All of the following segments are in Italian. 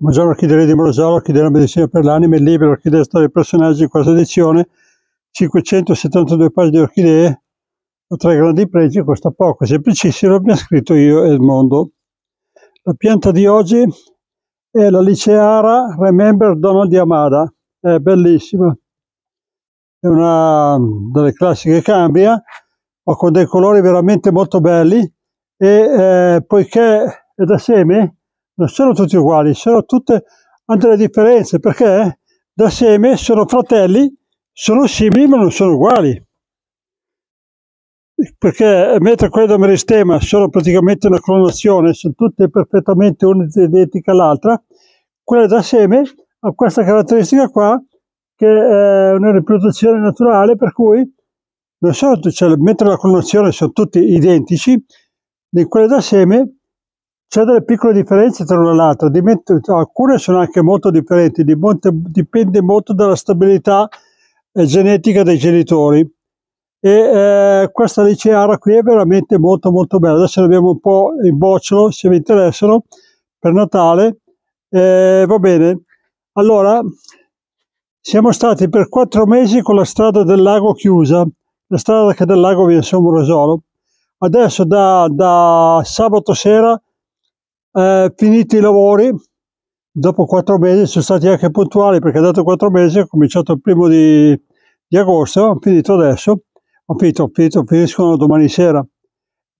Maggiore Orchidea di Morosaro, Orchidea della Medicina per l'Anima, il libro Orchidea Storia dei Personaggi, in quarta edizione, 572 pagine di orchidee, ho tre grandi pregi, costa poco, è semplicissimo, l'abbiamo scritto io e il mondo. La pianta di oggi è la liceara Remember Donald di Amada, è bellissima, è una delle classiche cambia, ma con dei colori veramente molto belli e eh, poiché è da seme, non sono tutti uguali, sono tutte, hanno delle differenze, perché da seme sono fratelli, sono simili ma non sono uguali. Perché mentre quello da meristema sono praticamente una clonazione, sono tutte perfettamente una identica all'altra, quella da seme ha questa caratteristica qua, che è una riproduzione naturale, per cui non sono, cioè, mentre la clonazione sono tutti identici, in quella da seme c'è delle piccole differenze tra l'una e l'altra, alcune sono anche molto differenti, dipende molto dalla stabilità eh, genetica dei genitori. E eh, questa liceara qui è veramente molto molto bella. Adesso ne abbiamo un po' in bocciolo, se vi interessano, per Natale. Eh, va bene. Allora, siamo stati per quattro mesi con la strada del lago chiusa, la strada che dal lago viene Somorosolo. Adesso da, da sabato sera eh, finiti i lavori, dopo quattro mesi, sono stati anche puntuali perché dato quattro mesi, ho cominciato il primo di, di agosto, ho finito adesso, ho finito, ho finito, finiscono domani sera.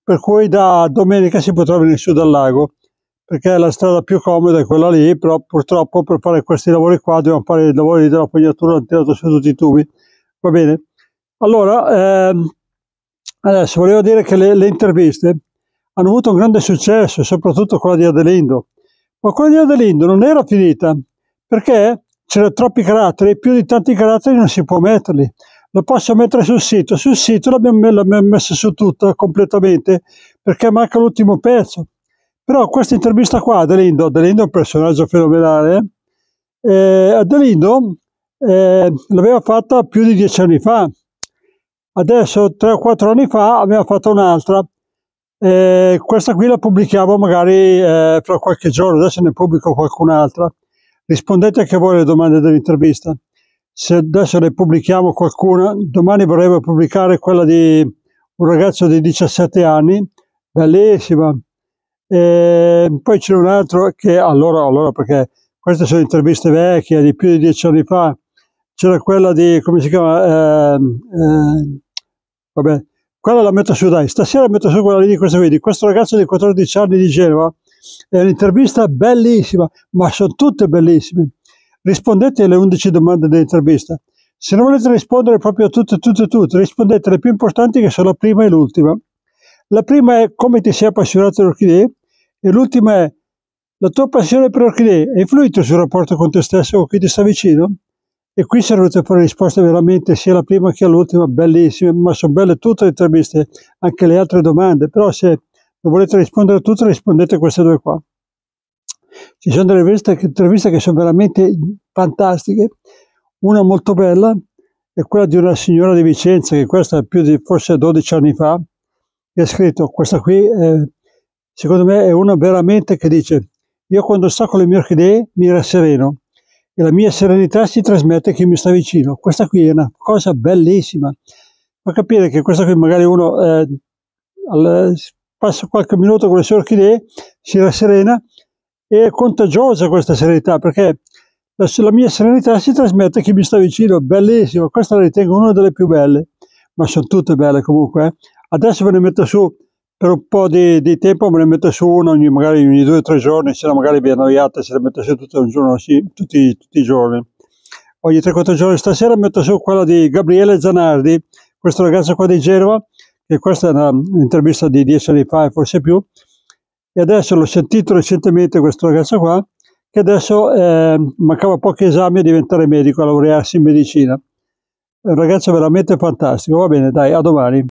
Per cui da domenica si potrà venire su dal lago, perché la strada più comoda è quella lì, però purtroppo per fare questi lavori qua dobbiamo fare i lavori della fognatura tirato su tutti i tubi. Va bene? Allora, ehm, adesso volevo dire che le, le interviste hanno avuto un grande successo, soprattutto quella di Adelindo. Ma quella di Adelindo non era finita, perché c'erano troppi caratteri e più di tanti caratteri non si può metterli. Lo posso mettere sul sito, sul sito l'abbiamo, l'abbiamo messa su tutta completamente perché manca l'ultimo pezzo. Però questa intervista qua, Adelindo, Adelindo è un personaggio fenomenale, eh, Adelindo eh, l'aveva fatta più di dieci anni fa, adesso tre o quattro anni fa aveva fatto un'altra eh, questa qui la pubblichiamo magari eh, fra qualche giorno, adesso ne pubblico qualcun'altra. Rispondete anche voi alle domande dell'intervista. Se adesso ne pubblichiamo qualcuna, domani vorremmo pubblicare quella di un ragazzo di 17 anni, bellissima. E poi c'è un altro che allora, allora, perché queste sono interviste vecchie di più di dieci anni fa. C'era quella di, come si chiama? Eh, vabbè, quella la metto su dai, stasera metto su quella lì di questo, vedi, questo ragazzo di 14 anni di Genova, è un'intervista bellissima, ma sono tutte bellissime. Rispondete alle 11 domande dell'intervista. Se non volete rispondere proprio a tutte, tutte, tutte, rispondete alle più importanti che sono la prima e l'ultima. La prima è come ti sei appassionato alle orchidee e l'ultima è la tua passione per orchidee è influito sul rapporto con te stesso o con chi ti sta vicino? E qui sono venute fuori risposte veramente sia alla prima che all'ultima, bellissime, ma sono belle tutte le interviste, anche le altre domande, però se non volete rispondere a tutte rispondete a queste due qua. Ci sono delle interviste che sono veramente fantastiche, una molto bella è quella di una signora di Vicenza, che questa è più di forse 12 anni fa, che ha scritto, questa qui è, secondo me è una veramente che dice, io quando sto con le mie orchidee mi rassereno, e la mia serenità si trasmette a chi mi sta vicino. Questa qui è una cosa bellissima. Fa capire che questa qui magari uno eh, al, passa qualche minuto con le sue orchidee, si rasserena e è contagiosa questa serenità perché la, la mia serenità si trasmette a chi mi sta vicino. Bellissima, questa la ritengo una delle più belle, ma sono tutte belle comunque. Eh. Adesso ve ne metto su per un po' di, di, tempo me ne metto su uno ogni, magari ogni due o tre giorni, se no magari vi annoiate, se ne metto su tutto un giorno, sì, tutti, tutti i giorni. Ogni 3-4 giorni stasera metto su quella di Gabriele Zanardi, questo ragazzo qua di Genova, che questa è un'intervista di 10 anni fa e forse più, e adesso l'ho sentito recentemente questo ragazzo qua, che adesso eh, mancava pochi esami a diventare medico, a laurearsi in medicina. È un ragazzo veramente fantastico, va bene, dai, a domani.